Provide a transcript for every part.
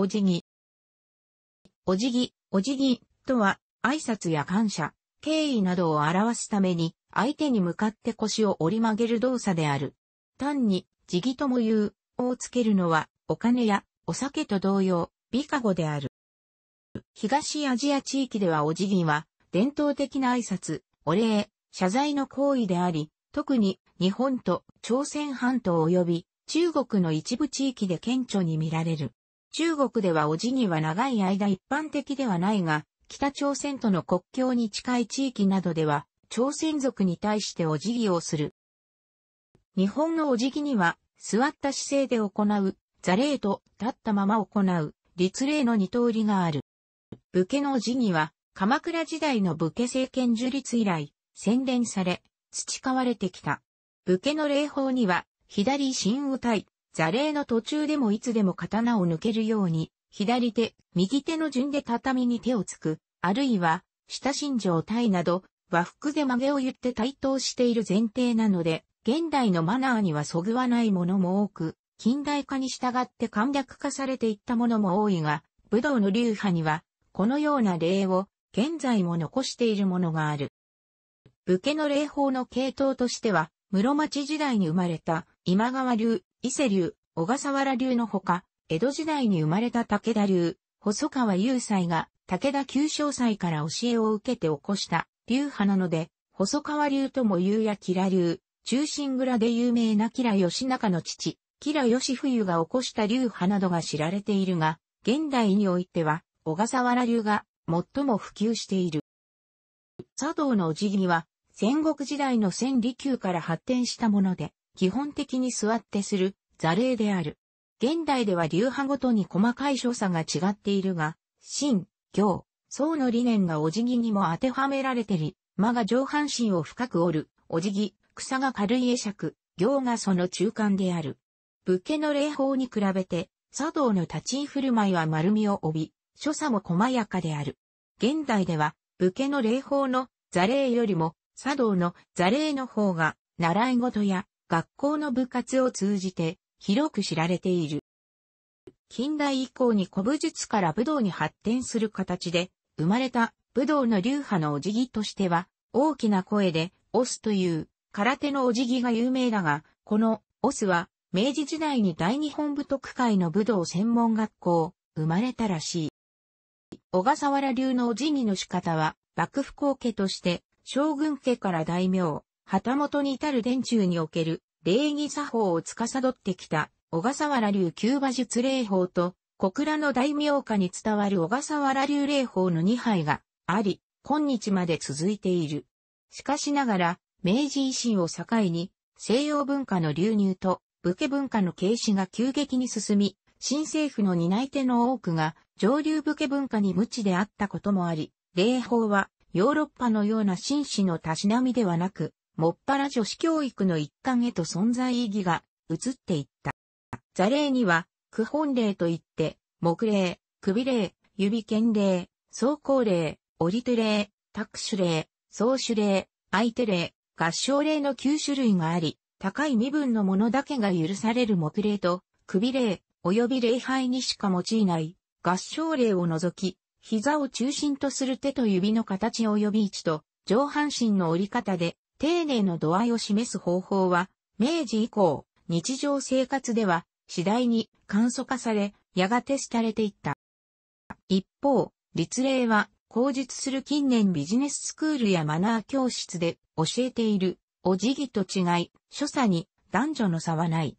お辞儀。お辞儀、お辞儀とは、挨拶や感謝、敬意などを表すために、相手に向かって腰を折り曲げる動作である。単に、辞儀とも言う、をつけるのは、お金や、お酒と同様、美化護である。東アジア地域ではお辞儀は、伝統的な挨拶、お礼、謝罪の行為であり、特に日本と朝鮮半島及び中国の一部地域で顕著に見られる。中国ではお辞儀は長い間一般的ではないが、北朝鮮との国境に近い地域などでは、朝鮮族に対してお辞儀をする。日本のお辞儀には、座った姿勢で行う、座礼と立ったまま行う、立礼の二通りがある。武家のお辞儀は、鎌倉時代の武家政権樹立以来、洗練され、培われてきた。武家の礼法には、左神右対、座礼の途中でもいつでも刀を抜けるように、左手、右手の順で畳に手をつく、あるいは、下心情体など、和服で曲げを言って対等している前提なので、現代のマナーにはそぐわないものも多く、近代化に従って簡略化されていったものも多いが、武道の流派には、このような例を、現在も残しているものがある。武家の礼法の系統としては、室町時代に生まれた、今川流、伊勢流、小笠原流のほか、江戸時代に生まれた武田流、細川雄斎が武田九商斎から教えを受けて起こした流派なので、細川流とも言うや吉良流、中心蔵で有名な吉良義仲の父、吉良義冬が起こした流派などが知られているが、現代においては、小笠原流が最も普及している。佐藤のお辞儀は、戦国時代の千里宮から発展したもので、基本的に座ってする座礼である。現代では流派ごとに細かい所作が違っているが、信、行、僧の理念がお辞儀にも当てはめられてり、間が上半身を深く折る、お辞儀、草が軽い会釈、行がその中間である。武家の礼法に比べて、茶道の立ち居振る舞いは丸みを帯び、所作も細やかである。現代では、武家の礼法の座礼よりも、茶道の座礼の方が、習い事や学校の部活を通じて、広く知られている。近代以降に古武術から武道に発展する形で、生まれた武道の流派のお辞儀としては、大きな声で、オスという空手のお辞儀が有名だが、このオスは明治時代に大日本武徳会の武道専門学校、生まれたらしい。小笠原流のお辞儀の仕方は、幕府後家として、将軍家から大名、旗本に至る殿中における礼儀作法を司ってきた小笠原流キューバ術礼法と小倉の大名家に伝わる小笠原流礼法の2杯があり、今日まで続いている。しかしながら、明治維新を境に、西洋文化の流入と武家文化の軽視が急激に進み、新政府の担い手の多くが上流武家文化に無知であったこともあり、礼法はヨーロッパのような紳士のたしなみではなく、もっぱら女子教育の一環へと存在意義が移っていった。座礼には、区本礼といって、木礼、首礼、指剣礼、走行礼、折手礼、託手礼、総手礼、相手礼、合唱礼の9種類があり、高い身分のものだけが許される木礼と、首礼、及び礼拝にしか用いない、合唱礼を除き、膝を中心とする手と指の形及び位置と、上半身の折り方で丁寧の度合いを示す方法は、明治以降、日常生活では次第に簡素化され、やがて廃れていった。一方、律令は、口述する近年ビジネススクールやマナー教室で教えている、お辞儀と違い、所作に男女の差はない。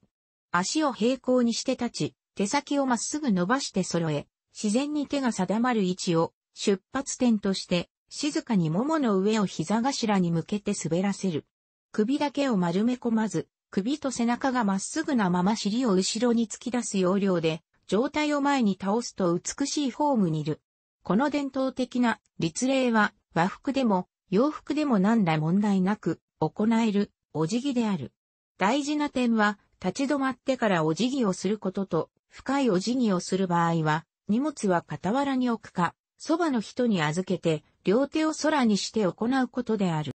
足を平行にして立ち、手先をまっすぐ伸ばして揃え、自然に手が定まる位置を出発点として静かに桃の上を膝頭に向けて滑らせる。首だけを丸め込まず、首と背中がまっすぐなまま尻を後ろに突き出す要領で、状態を前に倒すと美しいフォームにいる。この伝統的な立令は和服でも洋服でも何ら問題なく行えるお辞儀である。大事な点は立ち止まってからお辞儀をすることと深いお辞儀をする場合は荷物は傍らに置くかそばの人に預けて両手を空にして行うことである。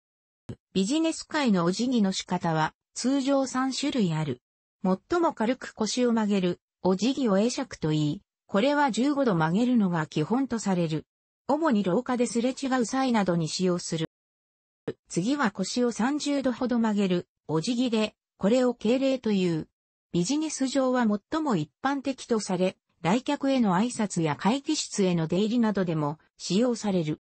ビジネス界のお辞儀の仕方は通常3種類ある。最も軽く腰を曲げる、お辞儀を会釈と言い、これは15度曲げるのが基本とされる。主に廊下ですれ違う際などに使用する。次は腰を30度ほど曲げる、お辞儀で、これを敬礼という。ビジネス上は最も一般的とされ、来客への挨拶や会議室への出入りなどでも使用される。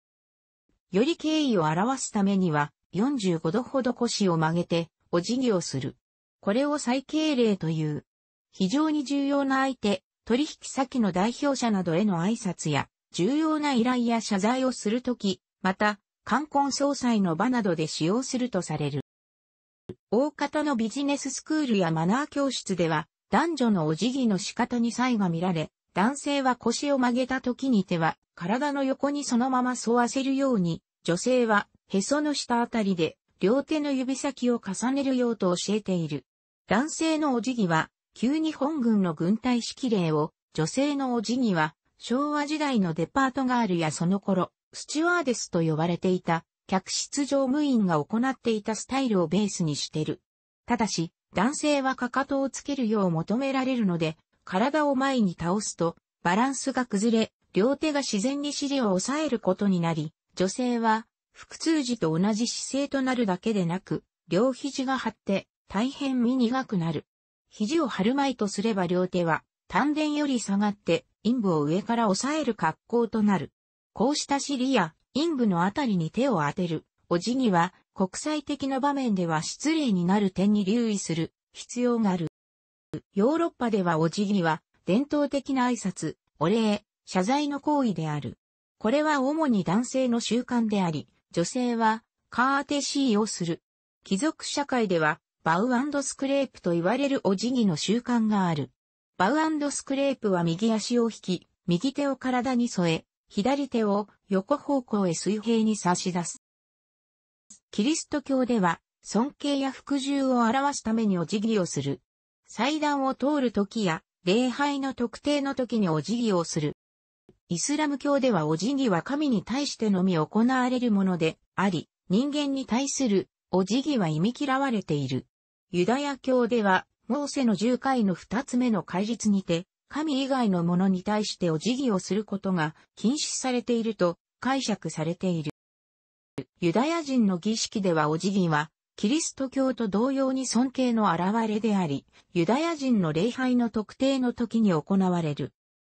より敬意を表すためには、45度ほど腰を曲げて、お辞儀をする。これを最敬礼という。非常に重要な相手、取引先の代表者などへの挨拶や、重要な依頼や謝罪をするとき、また、冠婚葬祭の場などで使用するとされる。大方のビジネススクールやマナー教室では、男女のお辞儀の仕方に差異が見られ、男性は腰を曲げた時に手は体の横にそのまま沿わせるように、女性は、へその下あたりで、両手の指先を重ねるようと教えている。男性のお辞儀は、旧日本軍の軍隊式礼を、女性のお辞儀は、昭和時代のデパートガールやその頃、スチュワーデスと呼ばれていた、客室乗務員が行っていたスタイルをベースにしてる。ただし、男性はかかとをつけるよう求められるので、体を前に倒すと、バランスが崩れ、両手が自然に尻を押さえることになり、女性は、腹痛時と同じ姿勢となるだけでなく、両肘が張って、大変身苦くなる。肘を張るまいとすれば両手は、丹田より下がって、陰部を上から押さえる格好となる。こうした尻や陰部のあたりに手を当てる、お辞儀は国際的な場面では失礼になる点に留意する必要がある。ヨーロッパではお辞儀は伝統的な挨拶、お礼、謝罪の行為である。これは主に男性の習慣であり、女性は、カーテシーをする。貴族社会では、バウスクレープと言われるお辞儀の習慣がある。バウスクレープは右足を引き、右手を体に添え、左手を横方向へ水平に差し出す。キリスト教では、尊敬や服従を表すためにお辞儀をする。祭壇を通る時や、礼拝の特定の時にお辞儀をする。イスラム教ではお辞儀は神に対してのみ行われるものであり、人間に対するお辞儀は忌み嫌われている。ユダヤ教では、モーセの十回の二つ目の戒律にて、神以外のものに対してお辞儀をすることが禁止されていると解釈されている。ユダヤ人の儀式ではお辞儀は、キリスト教と同様に尊敬の現れであり、ユダヤ人の礼拝の特定の時に行われる。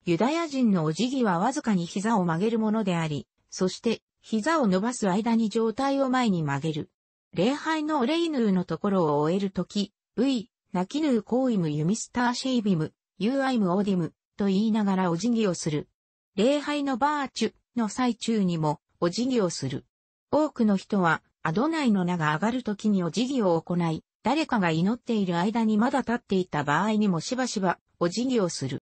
ユダヤ人のお辞儀はわずかに膝を曲げるものであり、そして膝を伸ばす間に上体を前に曲げる。礼拝のオレイヌーのところを終えるとき、ウイ、泣きぬーコーイムユミスターシェイビム、ユーアイムオーディム、と言いながらお辞儀をする。礼拝のバーチュの最中にもお辞儀をする。多くの人は、アドナイの名が上がるときにお辞儀を行い、誰かが祈っている間にまだ立っていた場合にもしばしばお辞儀をする。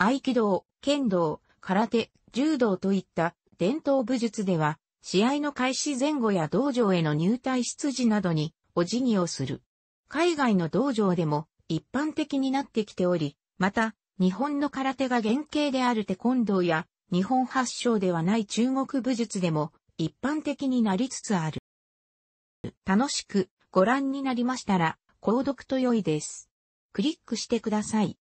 合気道、剣道、空手、柔道といった伝統武術では、試合の開始前後や道場への入隊出自などにお辞儀をする。海外の道場でも一般的になってきており、また、日本の空手が原型であるテコンドーや、日本発祥ではない中国武術でも一般的になりつつある。楽しくご覧になりましたら、購読と良いです。クリックしてください。